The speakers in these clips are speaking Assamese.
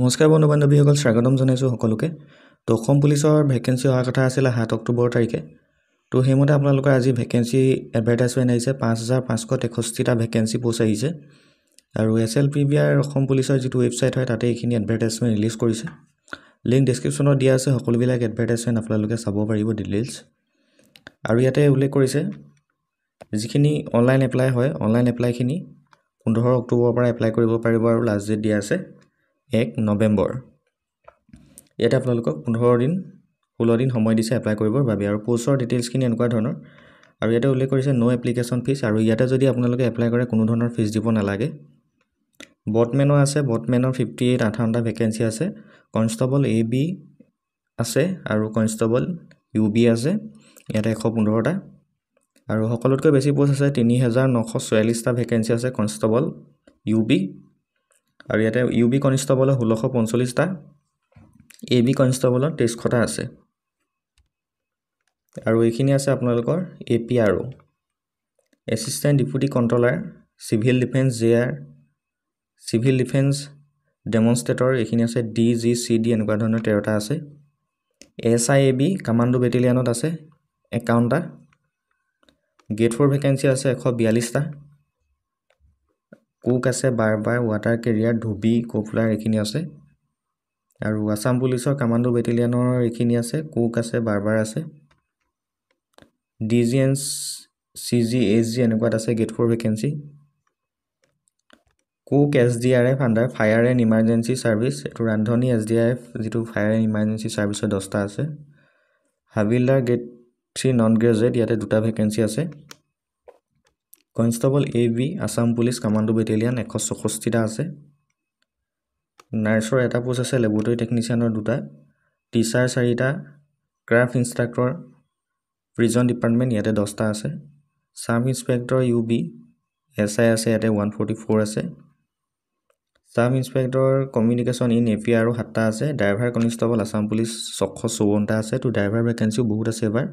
নমস্কাৰ বন্ধু বান্ধৱীসকল স্বাগতম জনাইছোঁ সকলোকে তো অসম পুলিচৰ ভেকেঞ্চি অহাৰ কথা আছিলে সাত অক্টোবৰ তাৰিখে তো সেইমতে আপোনালোকৰ আজি ভেকেঞ্চি এডভাৰটাইজমেণ্ট আহিছে পাঁচ হাজাৰ পাঁচশ তেষষ্ঠিটা ভেকেঞ্চি পোষ্ট আহিছে আৰু S L P B R Assam পুলিচৰ যিটো ৱেবছাইট হয় তাতে এইখিনি এডভাৰটাইজমেণ্ট ৰিলিজ কৰিছে লিংক ডেছক্ৰিপশ্যনত দিয়া আছে সকলোবিলাক এডভাৰটাইজমেণ্ট আপোনালোকে চাব পাৰিব ডিটেইলছ আৰু ইয়াতে উল্লেখ কৰিছে যিখিনি অনলাইন এপ্লাই হয় অনলাইন এপ্লাইখিনি পোন্ধৰ অক্টোবৰৰ পৰা এপ্লাই কৰিব পাৰিব আৰু লাষ্ট ডেট দিয়া আছে এক নৱেম্বৰ ইয়াতে আপোনালোকক পোন্ধৰ দিন ষোল্ল দিন সময় দিছে এপ্লাই কৰিবৰ বাবে আৰু পোষ্টৰ ডিটেইলছখিনি এনেকুৱা ধৰণৰ আৰু ইয়াতে উল্লেখ কৰিছে ন' এপ্লিকেশ্যন ফিজ আৰু ইয়াতে যদি আপোনালোকে এপ্লাই কৰে কোনো ধৰণৰ ফিজ দিব নালাগে বটমেনৰ আছে বটমেনৰ ফিফটি এইট আঠাৱন্নটা ভেকেঞ্চি আছে কনষ্টেবল এ বি আছে আৰু কনষ্টেবল ইউ বি আছে ইয়াতে এশ পোন্ধৰটা আৰু সকলোতকৈ বেছি পোষ্ট আছে তিনি হেজাৰ নশ ছয়াল্লিছটা ভেকেঞ্চি আছে কনষ্টেবল ইউ বি আৰু ইয়াতে ইউ বি কনিষ্টেবলৰ ষোল্লশ পঞ্চল্লিছটা এ বি কনিষ্টেবলৰ তেইছশটা আছে আৰু এইখিনি আছে আপোনালোকৰ A P R O' assistant deputy controller civil defence J R civil defence demonstrator এইখিনি আছে ডি জি চি ডি এনেকুৱা ধৰণৰ তেৰটা আছে S I A B commando বেটেলিয়ানত আছে একাৱন্নটা গেট ফ'ৰ ভেকেঞ্চি আছে এশ বিয়াল্লিছটা কোক আছে বাৰ বাৰ ৱাটাৰ কেৰিয়াৰ ধুবি কফলাৰ এইখিনি আছে আৰু আছাম পুলিচৰ কামাণ্ডো বেটেলিয়ানৰ এইখিনি আছে কোক আছে বাৰ বাৰ আছে D G N C G H G এনেকুৱাত আছে গেট ফ'ৰ ভেকেঞ্চি কোক S D R F under fire and emergency service এইটো ৰান্ধনি এছ ডি আৰ এফ যিটো ফায়াৰ এণ্ড ইমাৰ্জেঞ্চি ছাৰ্ভিচৰ দহটা আছে হাবিলদাৰ গ্ৰেড থ্ৰী নন গ্ৰেজুৱেট ইয়াতে দুটা ভেকেঞ্চি আছে constable A B Assam police commando battalion এশ চৌষষ্ঠিটা আছে নাৰ্ছৰ এটা পোষ্ট আছে লেবৰেটৰী টেকনিচিয়ানৰ দুটা টিচাৰ চাৰিটা ক্ৰাফ্ট ইনষ্ট্ৰাক্টৰ প্ৰিজন ডিপাৰ্টমেণ্ট ইয়াতে দহটা আছে sub inspector U B S I আছে ইয়াতে ওৱান ফৰ্টি ফ'ৰ আছে sub inspector communication in A P আৰু সাতটা আছে ড্ৰাইভাৰ কনষ্টেবল আছাম পুলিচ ছশ চৌৱন্নটা আছে তো ড্ৰাইভাৰ ভেকেঞ্চিও বহুত আছে এবাৰ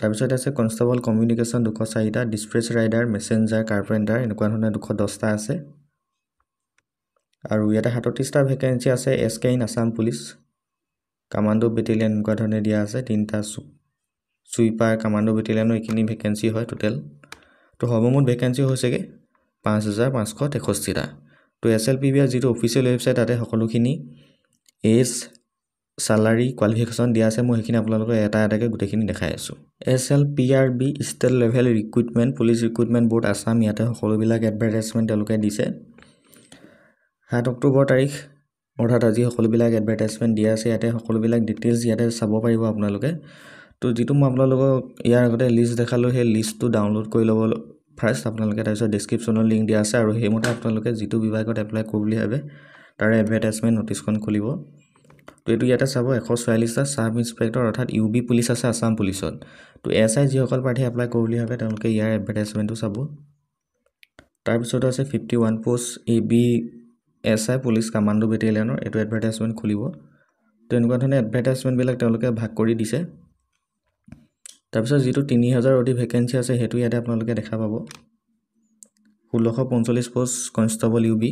তাৰপিছত আছে কনষ্টেবল কমিউনিকেশ্যন দুশ চাৰিটা ডিছপ্ৰেচ ৰাইডাৰ মেছেঞ্জাৰ কাৰ্পেণ্টাৰ এনেকুৱা ধৰণে দুশ দহটা আছে আৰু ইয়াতে সাতত্ৰিছটা ভেকেঞ্চি আছে S K in Assam police commando battalion এনেকুৱা ধৰণে দিয়া আছে তিনিটা চুইপাৰ কামাণ্ডো বেটেলিয়ানো এইখিনি ভেকেঞ্চি হয় টোটেল তো সৰ্বমুঠ ভেকেঞ্চি হৈছেগৈ পাঁচ হাজাৰ পাঁচশ তেষষ্ঠিটা তো এছ এল পি আৰ যিটো অফিচিয়েল ৱেবছাইট তাতে সকলোখিনি এজ ছালাৰী কোৱালিফিকেশ্যন দিয়া আছে মই সেইখিনি আপোনালোকক এটা এটাকৈ গোটেইখিনি দেখাই আছোঁ S L P R B state level recruitment police recruitment board Assam ইয়াতে সকলোবিলাক এডভাৰটাইজমেণ্ট তেওঁলোকে দিছে সাত অক্টোবৰ তাৰিখ অৰ্থাৎ আজি সকলোবিলাক এডভাৰটাইজমেণ্ট দিয়া আছে ইয়াতে সকলোবিলাক ডিটেইলছ ইয়াতে চাব পাৰিব আপোনালোকে তো যিটো মই আপোনালোকক ইয়াৰ আগতে লিষ্ট দেখালোঁ সেই লিষ্টটো ডাউনলোড কৰি ল'ব ফাৰ্ষ্ট আপোনালোকে তাৰপিছত ডিছক্ৰিপশ্যনৰ লিংক দিয়া আছে আৰু সেইমতে আপোনালোকে যিটো বিভাগত এপ্লাই কৰোঁ বুলি ভাবে তাৰে এডভাৰটাইজমেণ্ট নটিছখন খুলিব তো এইটো ইয়াতে চাব এশ ছয়াল্লিছটা চাব ইন্সপেক্টৰ অৰ্থাৎ ইউ বি পুলিচ আছে আছাম পুলিচত তো এছ আই যিসকল প্ৰাৰ্থী এপ্লাই কৰোঁ বুলি ভাবে তেওঁলোকে ইয়াৰ এডভাৰটাইজমেণ্টটো চাব তাৰপিছতো আছে fifty one post A B S I police commando বেটেলিয়ানৰ এইটো এডভাৰটাইজমেণ্ট খুলিব তো এনেকুৱা ধৰণে এডভাৰটাইজমেণ্টবিলাক তেওঁলোকে ভাগ কৰি দিছে তাৰপিছত যিটো তিনি হাজাৰ অতি ভেকেঞ্চি আছে সেইটো ইয়াতে আপোনালোকে দেখা পাব ষোল্লশ পঞ্চল্লিছ post constable U B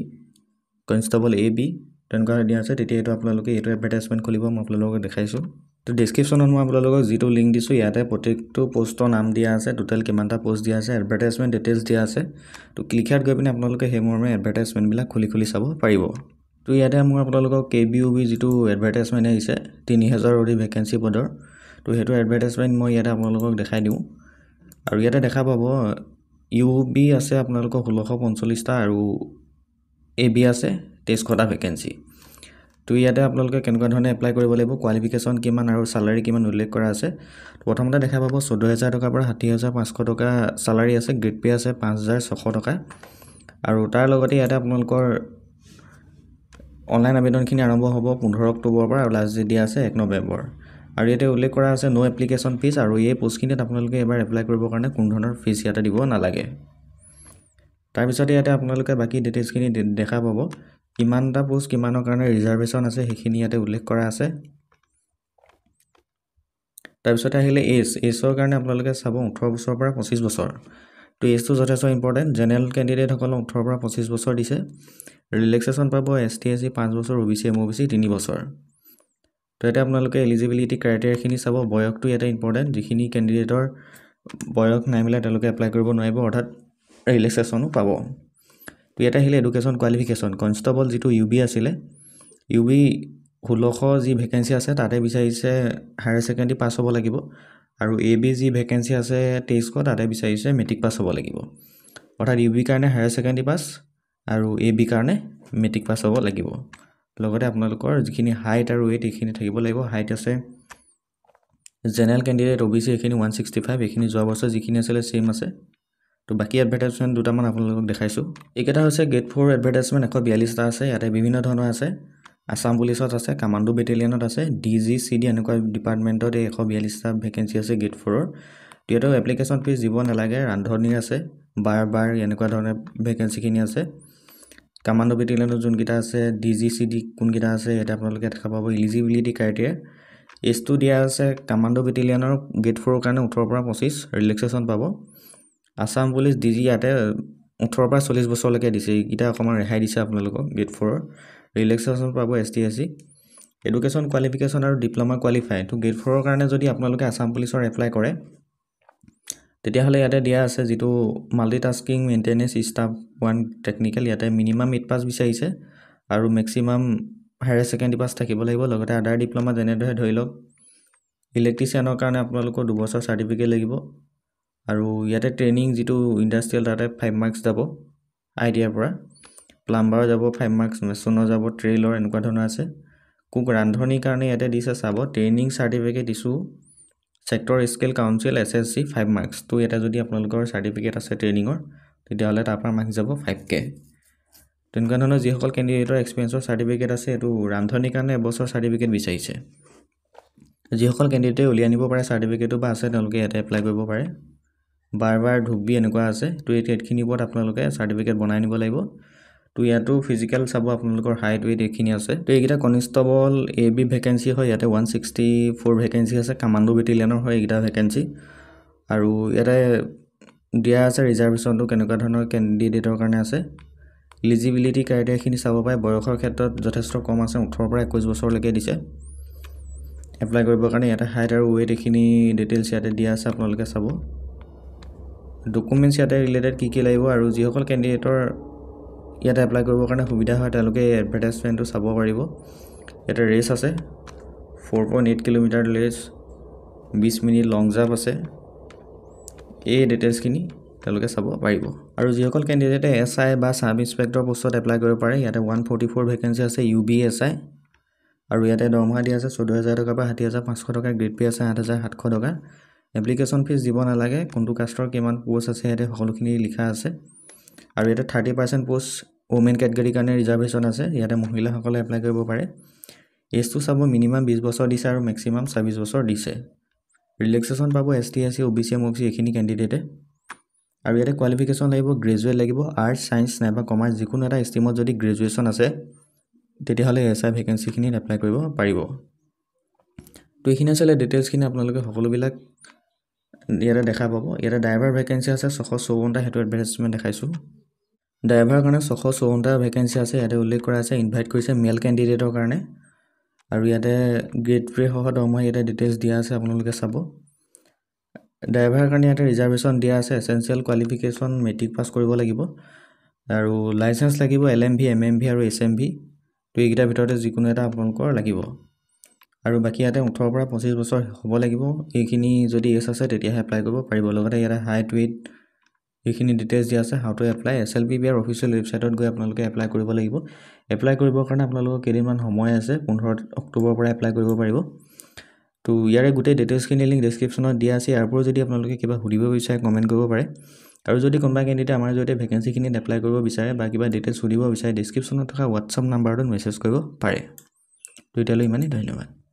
constable A B তেনেকুৱা দিয়া আছে তেতিয়া এইটো আপোনালোকে এইটো এডভাৰটাইজমেণ্ট খুলিব মই আপোনালোকক দেখাইছোঁ তো ডিছক্ৰিপশ্যনত মই আপোনালোকক যিটো লিংক দিছোঁ ইয়াতে প্ৰত্যেকটো পষ্টৰ নাম দিয়া আছে টোটেল কিমানটা পষ্ট দিয়া আছে এডভাৰটাইজমেণ্ট ডিটেইলছ দিয়া আছে তো ক্লিক গৈ পিনে আপোনালোকে সেই মৰ্মে এডভাৰটাইজমেণ্টবিলাক খুলি খুলি চাব পাৰিব তো ইয়াতে মই আপোনালোকক কে বি ইউ বি যিটো এডভাৰটাইজমেণ্ট আহিছে তিনি হেজাৰ অধিক ভেকেঞ্চি পদৰ তো সেইটো এডভাৰটাইজমেণ্ট মই ইয়াতে আপোনালোকক দেখাই দিওঁ আৰু ইয়াতে দেখা পাব ইউ বি আছে আপোনালোকৰ ষোল্লশ পঞ্চল্লিছটা আৰু এ বি আছে তেইছশটা ভেকেঞ্চি তো ইয়াতে আপোনালোকে কেনেকুৱা ধৰণে এপ্লাই কৰিব লাগিব কোৱালিফিকেশ্যন কিমান আৰু চালাৰী কিমান উল্লেখ কৰা আছে প্ৰথমতে দেখা পাব চৈধ্য হাজাৰ টকাৰ পৰা ষাঠি হাজাৰ পাঁচশ টকা চালাৰী আছে গ্ৰেড পে' আছে পাঁচ হাজাৰ ছশ টকা আৰু তাৰ লগতে ইয়াতে আপোনালোকৰ অনলাইন আবেদনখিনি আৰম্ভ হ'ব পোন্ধৰ অক্টোবৰৰ পৰা আৰু লাষ্ট ডেট দিয়া আছে এক নৱেম্বৰ আৰু ইয়াতে উল্লেখ কৰা আছে ন' এপ্লিকেশ্যন ফিজ আৰু এই পোষ্টখিনিত আপোনালোকে এবাৰ এপ্লাই কৰিবৰ কাৰণে কোনো ধৰণৰ ফিজ ইয়াতে দিব নালাগে তাৰপিছতে ইয়াতে আপোনালোকে বাকী ডিটেইলছখিনি দেখা পাব কিমানটা পোষ্ট কিমানৰ কাৰণে ৰিজাৰ্ভেশ্যন আছে সেইখিনি ইয়াতে উল্লেখ কৰা আছে তাৰপিছতে আহিলে এজ এজৰ কাৰণে আপোনালোকে চাব ওঠৰ বছৰৰ পৰা পঁচিছ বছৰ তো এজটো যথেষ্ট ইম্পৰ্টেণ্ট জেনেৰেল কেণ্ডিডেটসকলক ওঠৰৰ পৰা পঁচিছ বছৰ দিছে ৰিলেক্সেশ্যন পাব এছ টি এছ চি পাঁচ বছৰ O' B C M O' B C তিনি বছৰ তো ইয়াতে আপোনালোকে এলিজিবিলিটি ক্ৰাইটেৰিয়াখিনি চাব বয়সটো ইয়াতে ইম্পৰ্টেণ্ট যিখিনি কেণ্ডিডেটৰ বয়স নাই মিলাই তেওঁলোকে এপ্লাই কৰিব নোৱাৰিব অৰ্থাৎ ৰিলেক্সেশ্যনো পাব তো ইয়াত আহিলে এডুকেশ্যন কোৱালিফিকেশ্যন কনষ্টেবল যিটো ইউ বি আছিলে ইউ বি ষোল্লশ যি ভেকেঞ্চি আছে তাতে বিচাৰিছে হায়াৰ ছেকেণ্ডেৰী পাছ হ'ব লাগিব আৰু এ বি যি ভেকেঞ্চি আছে তেইছশ তাতে বিচাৰিছে মেট্ৰিক পাছ হ'ব লাগিব অৰ্থাৎ ইউ বি কাৰণে হায়াৰ ছেকেণ্ডেৰী পাছ আৰু এ বি কাৰণে মেট্ৰিক পাছ হ'ব লাগিব লগতে আপোনালোকৰ যিখিনি হাইট আৰু ৱেইট এইখিনি থাকিব লাগিব হাইট আছে general candidate O' B C এইখিনি ওৱান ছিক্সটি ফাইভ এইখিনি যোৱা বছৰ যিখিনি আছিলে ছেইম আছে তো বাকী এডভাৰটাইজমেণ্ট দুটামান আপোনালোকক দেখাইছোঁ এইকেইটা হৈছে গেট ফ'ৰ এডভাৰটাইজমেণ্ট এশ বিয়াল্লিছটা আছে ইয়াতে বিভিন্ন ধৰণৰ আছে আছাম পুলিচত আছে কামাণ্ডো বেটেলিয়ানত আছে ডি জি চি ডি এনেকুৱা ডিপাৰ্টমেণ্টত এই এশ বিয়াল্লিছটা ভেকেঞ্চি আছে গেট ফ'ৰৰ তো ইয়াতো এপ্লিকেশ্যন ফিজ দিব নালাগে ৰান্ধনীৰ আছে বাৰ বাৰ এনেকুৱা ধৰণে ভেকেঞ্চিখিনি আছে কামাণ্ডো বেটেলিয়ানত যোনকেইটা আছে ডি জি চি ডি কোনকেইটা আছে ইয়াতে আপোনালোকে দেখা পাব ইলিজিবিলিটি ক্ৰাইটেৰিয়া এজটো দিয়া আছে কামাণ্ডো বেটেলিয়ানৰ গেট ফ'ৰৰ কাৰণে ওঠৰৰ পৰা পঁচিছ ৰিলেক্সেশ্যন পাব আছাম পুলিচ ডি জি ইয়াতে ওঠৰৰ পৰা চল্লিছ বছৰলৈকে দিছে এইকেইটা অকণমান ৰেহাই দিছে আপোনালোকক গ্ৰেড ফ'ৰৰ ৰিলেক্সেশ্যন পাব S T S C education qualification আৰু ডিপ্ল'মা কোৱালিফাই তো গ্ৰেড ফ'ৰৰ কাৰণে যদি আপোনালোকে আছাম পুলিচৰ এপ্লাই কৰে তেতিয়াহ'লে ইয়াতে দিয়া আছে যিটো multitasking maintenance staff one technical ইয়াতে মিনিমাম এইট পাছ বিচাৰিছে আৰু মেক্সিমাম হায়াৰ ছেকেণ্ডেৰী পাছ থাকিব লাগিব লগতে আদাৰ ডিপ্ল'মা যেনেদৰে ধৰি লওক ইলেক্ট্ৰিচিয়ানৰ কাৰণে আপোনালোকৰ দুবছৰ চাৰ্টিফিকেট লাগিব আৰু ইয়াতে ট্ৰেইনিং যিটো ইণ্ডাষ্ট্ৰিয়েল তাতে ফাইভ মাৰ্কছ যাব আই ডি আৰ পৰা প্লাম্বাৰ যাব ফাইভ মাৰ্কছ মেচনৰ যাব ট্ৰেইলৰ এনেকুৱা ধৰণৰ আছে কুক ৰান্ধনীৰ কাৰণে ইয়াতে দিছে চাব ট্ৰেইনিং চাৰ্টিফিকেট দিছোঁ sector skill council S S C five marks তো ইয়াতে যদি আপোনালোকৰ চাৰ্টিফিকেট আছে ট্ৰেইনিঙৰ তেতিয়াহ'লে তাৰ পৰা মাৰ্কছ যাব ফাইভ কে তেনেকুৱা ধৰণৰ যিসকল কেণ্ডিডেটৰ এক্সপেৰিয়েঞ্চৰ চাৰ্টিফিকেট আছে এইটো ৰান্ধনীৰ কাৰণে এবছৰ চাৰ্টিফিকেট বিচাৰিছে যিসকল কেণ্ডিডেটে উলিয়াই আনিব পাৰে চাৰ্টিফিকেটো বা আছে তেওঁলোকে ইয়াতে এপ্লাই কৰিব পাৰে বাৰ বাৰ ধূপবি এনেকুৱা আছে তো এই ৰেটখিনিৰ ওপৰত আপোনালোকে চাৰ্টিফিকেট বনাই আনিব লাগিব তো ইয়াতো ফিজিকেল চাব আপোনালোকৰ হাইট ৱেইট এইখিনি আছে তো এইকেইটা কনিষ্টেবল এ বি ভেকেঞ্চি হয় ইয়াতে ওৱান ছিক্সটি ফ'ৰ ভেকেঞ্চি আছে কামাণ্ডো বেটেলিয়ানৰ হয় এইকেইটা ভেকেঞ্চি আৰু ইয়াতে দিয়া আছে ৰিজাৰ্ভেশ্যনটো কেনেকুৱা ধৰণৰ কেণ্ডিডেটৰ কাৰণে আছে ইলিজিবিলিটি ক্ৰাইটেৰিয়াখিনি চাব পাৰে বয়সৰ ক্ষেত্ৰত যথেষ্ট কম আছে ওঠৰৰ পৰা একৈছ বছৰলৈকে দিছে এপ্লাই কৰিবৰ কাৰণে ইয়াতে হাইট আৰু ৱেইট এইখিনি ডিটেইলছ ইয়াতে দিয়া আছে আপোনালোকে চাব ডকুমেণ্টছ ইয়াতে ৰিলেটেড কি কি লাগিব আৰু যিসকল কেণ্ডিডেটৰ ইয়াতে এপ্লাই কৰিবৰ কাৰণে সুবিধা হয় তেওঁলোকে এই এডভাৰ্টাইজমেণ্টটো চাব পাৰিব ইয়াতে ৰেচ আছে four point eight kilometre race বিছ মিনিট লং জাম্প আছে এই ডিটেইলছখিনি তেওঁলোকে চাব পাৰিব আৰু যিসকল কেণ্ডিডেটে এছ আই বা ছাব ইনস্পেক্টৰ পোষ্টত এপ্লাই কৰিব পাৰে ইয়াতে ওৱান ফৰ্টি ফ'ৰ ভেকেঞ্চি আছে ইউ বি এছ আই আৰু ইয়াতে দৰমহা দিয়া আছে চৈধ্য হাজাৰ টকাৰ পৰা ষাঠি হাজাৰ পাঁচশ টকা গ্ৰেড পে' আছে আঠ হাজাৰ সাতশ টকা এপ্লিকেশ্যন ফিজ দিব নালাগে কোনটো কাষ্টৰ কিমান পোষ্ট আছে সেইটো সকলোখিনি লিখা আছে আৰু ইয়াতে থাৰ্টি পাৰ্চেণ্ট পোষ্ট ৱমেন কেটগেৰীৰ কাৰণে ৰিজাৰ্ভেশ্যন আছে ইয়াতে মহিলাসকলে এপ্লাই কৰিব পাৰে এজটো চাব মিনিমাম বিছ বছৰ দিছে আৰু মেক্সিমাম ছাব্বিছ বছৰ দিছে ৰিলেক্সেশ্যন পাব S T S C O' B C M O' B C এইখিনি কেণ্ডিডেটে আৰু ইয়াতে কোৱালিফিকেশ্যন লাগিব গ্ৰেজুৱেট লাগিব আৰ্টছ চায়েন্স নাইবা কমাৰ্চ যিকোনো এটা ষ্ট্ৰীমত যদি গ্ৰেজুৱেশ্যন আছে তেতিয়াহ'লে এছ আই ভেকেঞ্চিখিনিত এপ্লাই কৰিব পাৰিব তো এইখিনি আছিলে ডিটেইলছখিনি আপোনালোকে সকলোবিলাক ইয়াতে দেখা পাব ইয়াতে ড্ৰাইভাৰ ভেকেঞ্চি আছে ছশ চৌৱন্নটা সেইটো এডভাৰটাইজমেণ্ট দেখাইছোঁ ড্ৰাইভাৰৰ কাৰণে ছশ চৌৱন্নটা ভেকেঞ্চি আছে ইয়াতে উল্লেখ কৰা আছে ইনভাইট কৰিছে মেল কেণ্ডিডেটৰ কাৰণে আৰু ইয়াতে গ্ৰেড সহ দৰমহা ইয়াতে ডিটেইলছ দিয়া আছে আপোনালোকে চাব ড্ৰাইভাৰৰ কাৰণে ইয়াতে ৰিজাৰ্ভেশ্যন দিয়া আছে এচেঞ্চিয়েল কোৱালিফিকেশ্যন মেট্ৰিক পাছ কৰিব লাগিব আৰু লাইচেঞ্চ লাগিব L M V M M V আৰু এছ এম ভি তো এইকেইটাৰ ভিতৰতে যিকোনো এটা আপোনালোকৰ লাগিব আৰু বাকী ইয়াতে ওঠৰৰ পৰা পঁচিছ বছৰ হ'ব লাগিব এইখিনি যদি এজ আছে তেতিয়াহে এপ্লাই কৰিব পাৰিব লগতে ইয়াতে হাই টুইট এইখিনি ডিটেইলছ দিয়া আছে how to apply S L B বিয়াৰ অফিচিয়েল ৱেবছাইটত গৈ আপোনালোকে এপ্লাই কৰিব লাগিব এপ্লাই কৰিবৰ কাৰণে আপোনালোকৰ কেইদিনমান সময় আছে পোন্ধৰ অক্টোবৰৰ পৰা এপ্লাই কৰিব পাৰিব তো ইয়াৰে গোটেই ডিটেইলছখিনি লিংক ডেছক্ৰিপশ্যনত দিয়া আছে ইয়াৰ পৰাও যদি আপোনালোকে কিবা সুধিব বিচাৰে কমেণ্ট কৰিব পাৰে আৰু যদি কোনোবা কেণ্ডিডেট আমাৰ জৰিয়তে ভেকেঞ্চিখিনিত এপ্লাই কৰিব বিচাৰে বা কিবা ডিটেইলছ সুধিব বিচাৰে ডেছক্ৰিপশ্যনত থকা হোৱাটছআপ নাম্বাৰটোত মেছেজ কৰিব পাৰে তো এতিয়ালৈ ইমানেই ধন্যবাদ